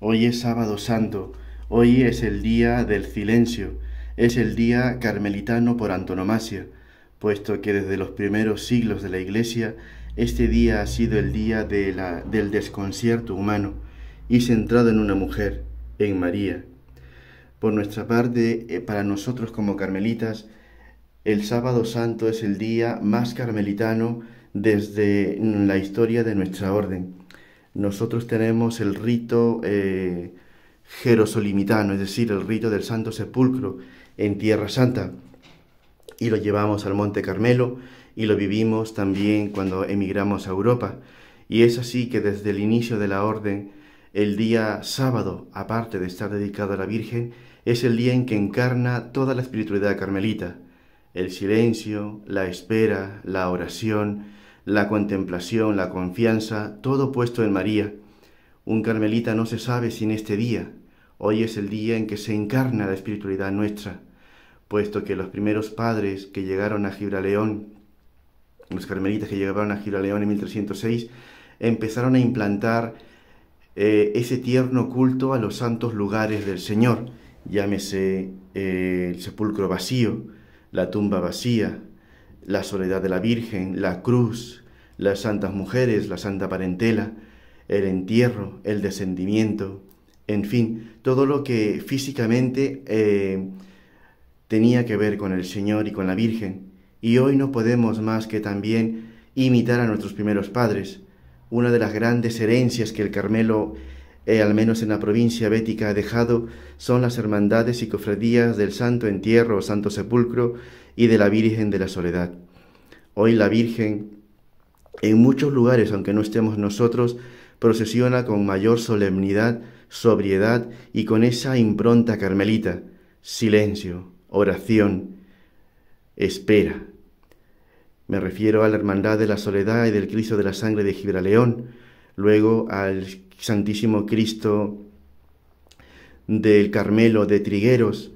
Hoy es sábado santo, hoy es el día del silencio, es el día carmelitano por antonomasia, puesto que desde los primeros siglos de la Iglesia este día ha sido el día del desconcierto humano y centrado en una mujer, en María. Por nuestra parte, eh, para nosotros como carmelitas, el sábado santo es el día más carmelitano desde la historia de nuestra orden nosotros tenemos el rito eh, jerosolimitano, es decir, el rito del Santo Sepulcro en Tierra Santa, y lo llevamos al Monte Carmelo y lo vivimos también cuando emigramos a Europa. Y es así que desde el inicio de la orden, el día sábado, aparte de estar dedicado a la Virgen, es el día en que encarna toda la espiritualidad carmelita, el silencio, la espera, la oración, la contemplación, la confianza, todo puesto en María. Un carmelita no se sabe sin este día. Hoy es el día en que se encarna la espiritualidad nuestra, puesto que los primeros padres que llegaron a Gibraleón, los carmelitas que llegaron a Gibraleón en 1306, empezaron a implantar eh, ese tierno culto a los santos lugares del Señor, llámese eh, el sepulcro vacío, la tumba vacía, la soledad de la Virgen, la cruz, las santas mujeres, la santa parentela, el entierro, el descendimiento, en fin, todo lo que físicamente eh, tenía que ver con el Señor y con la Virgen. Y hoy no podemos más que también imitar a nuestros primeros padres. Una de las grandes herencias que el Carmelo al menos en la provincia bética ha dejado, son las hermandades y cofradías del Santo Entierro o Santo Sepulcro y de la Virgen de la Soledad. Hoy la Virgen, en muchos lugares, aunque no estemos nosotros, procesiona con mayor solemnidad, sobriedad y con esa impronta carmelita, silencio, oración, espera. Me refiero a la Hermandad de la Soledad y del Cristo de la Sangre de Gibraleón, luego al Santísimo Cristo del Carmelo de Trigueros,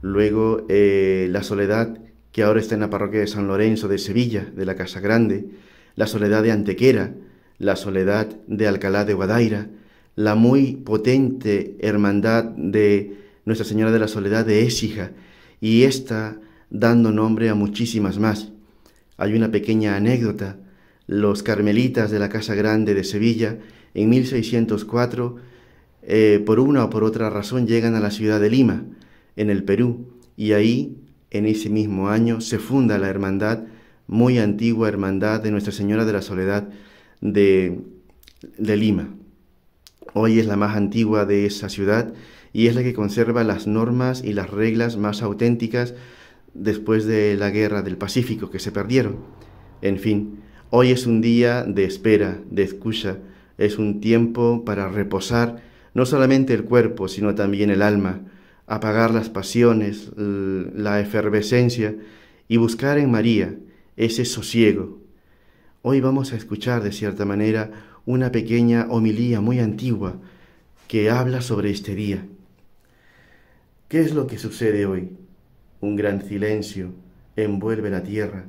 luego eh, la Soledad que ahora está en la parroquia de San Lorenzo de Sevilla, de la Casa Grande, la Soledad de Antequera, la Soledad de Alcalá de Guadaira, la muy potente hermandad de Nuestra Señora de la Soledad de Écija, y esta dando nombre a muchísimas más. Hay una pequeña anécdota los carmelitas de la Casa Grande de Sevilla, en 1604, eh, por una o por otra razón, llegan a la ciudad de Lima, en el Perú, y ahí, en ese mismo año, se funda la hermandad, muy antigua hermandad de Nuestra Señora de la Soledad de, de Lima. Hoy es la más antigua de esa ciudad y es la que conserva las normas y las reglas más auténticas después de la guerra del Pacífico que se perdieron. En fin, Hoy es un día de espera, de escucha, es un tiempo para reposar no solamente el cuerpo, sino también el alma, apagar las pasiones, la efervescencia y buscar en María ese sosiego. Hoy vamos a escuchar de cierta manera una pequeña homilía muy antigua que habla sobre este día. ¿Qué es lo que sucede hoy? Un gran silencio envuelve la tierra,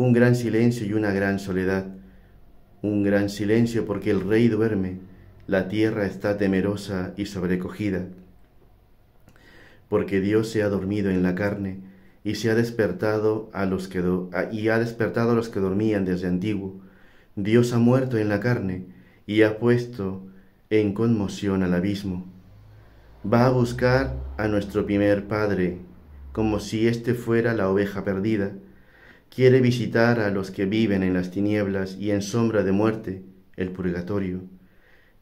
un gran silencio y una gran soledad, un gran silencio porque el rey duerme, la tierra está temerosa y sobrecogida, porque Dios se ha dormido en la carne y se ha despertado a los que y ha despertado a los que dormían desde antiguo. Dios ha muerto en la carne y ha puesto en conmoción al abismo. Va a buscar a nuestro primer padre, como si éste fuera la oveja perdida, quiere visitar a los que viven en las tinieblas y en sombra de muerte, el purgatorio.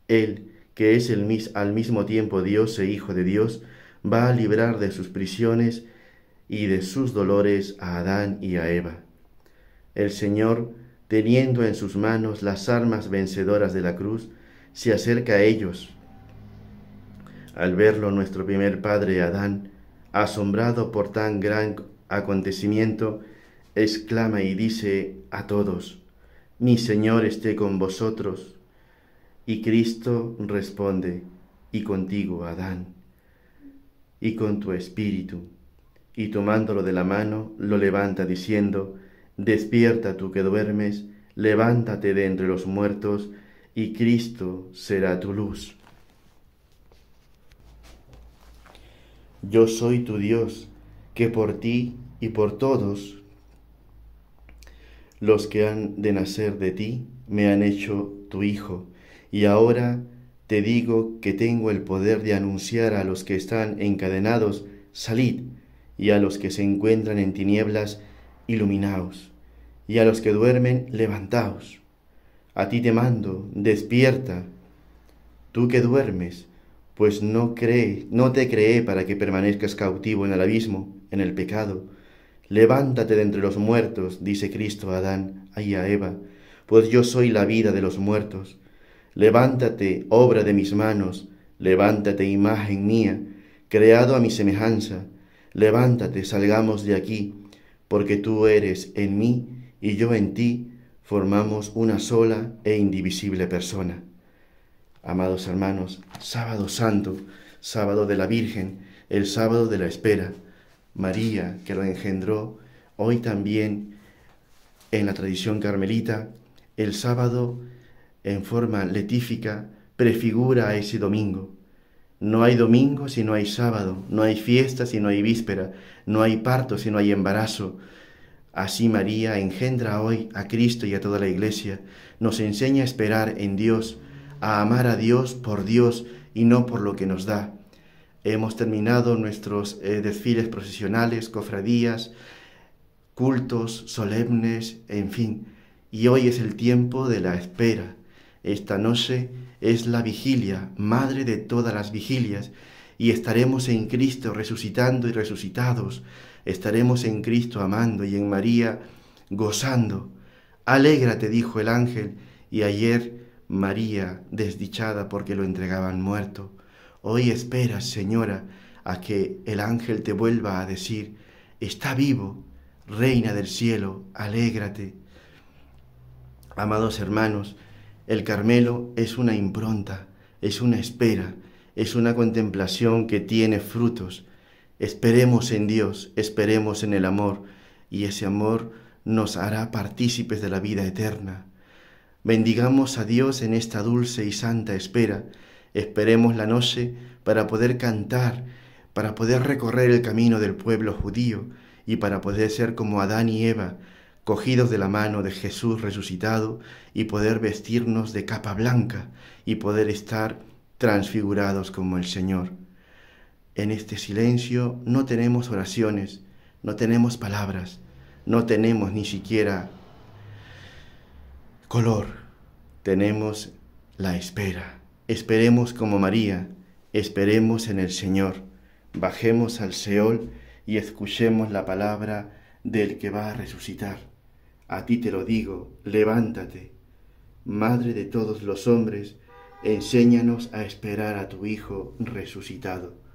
Él, que es el al mismo tiempo Dios e Hijo de Dios, va a librar de sus prisiones y de sus dolores a Adán y a Eva. El Señor, teniendo en sus manos las armas vencedoras de la cruz, se acerca a ellos. Al verlo nuestro primer padre Adán, asombrado por tan gran acontecimiento, exclama y dice a todos, mi Señor esté con vosotros. Y Cristo responde, y contigo, Adán, y con tu espíritu. Y tomándolo de la mano, lo levanta diciendo, despierta tú que duermes, levántate de entre los muertos, y Cristo será tu luz. Yo soy tu Dios, que por ti y por todos los que han de nacer de ti me han hecho tu hijo, y ahora te digo que tengo el poder de anunciar a los que están encadenados, salid, y a los que se encuentran en tinieblas, iluminaos, y a los que duermen, levantaos. A ti te mando, despierta, tú que duermes, pues no cree, no te cree para que permanezcas cautivo en el abismo, en el pecado Levántate de entre los muertos, dice Cristo a Adán y a Eva, pues yo soy la vida de los muertos. Levántate, obra de mis manos, levántate, imagen mía, creado a mi semejanza. Levántate, salgamos de aquí, porque tú eres en mí y yo en ti, formamos una sola e indivisible persona. Amados hermanos, sábado santo, sábado de la Virgen, el sábado de la espera María, que lo engendró, hoy también en la tradición carmelita, el sábado en forma letífica prefigura a ese domingo. No hay domingo si no hay sábado, no hay fiesta si no hay víspera, no hay parto si no hay embarazo. Así María engendra hoy a Cristo y a toda la iglesia, nos enseña a esperar en Dios, a amar a Dios por Dios y no por lo que nos da. Hemos terminado nuestros eh, desfiles procesionales, cofradías, cultos solemnes, en fin. Y hoy es el tiempo de la espera. Esta noche es la vigilia, madre de todas las vigilias, y estaremos en Cristo resucitando y resucitados. Estaremos en Cristo amando y en María gozando. Alégrate, dijo el ángel, y ayer María, desdichada porque lo entregaban muerto, Hoy esperas, señora, a que el ángel te vuelva a decir, está vivo, reina del cielo, alégrate. Amados hermanos, el Carmelo es una impronta, es una espera, es una contemplación que tiene frutos. Esperemos en Dios, esperemos en el amor, y ese amor nos hará partícipes de la vida eterna. Bendigamos a Dios en esta dulce y santa espera, Esperemos la noche para poder cantar, para poder recorrer el camino del pueblo judío y para poder ser como Adán y Eva, cogidos de la mano de Jesús resucitado y poder vestirnos de capa blanca y poder estar transfigurados como el Señor. En este silencio no tenemos oraciones, no tenemos palabras, no tenemos ni siquiera color, tenemos la espera. Esperemos como María, esperemos en el Señor, bajemos al Seol y escuchemos la palabra del que va a resucitar. A ti te lo digo, levántate. Madre de todos los hombres, enséñanos a esperar a tu Hijo resucitado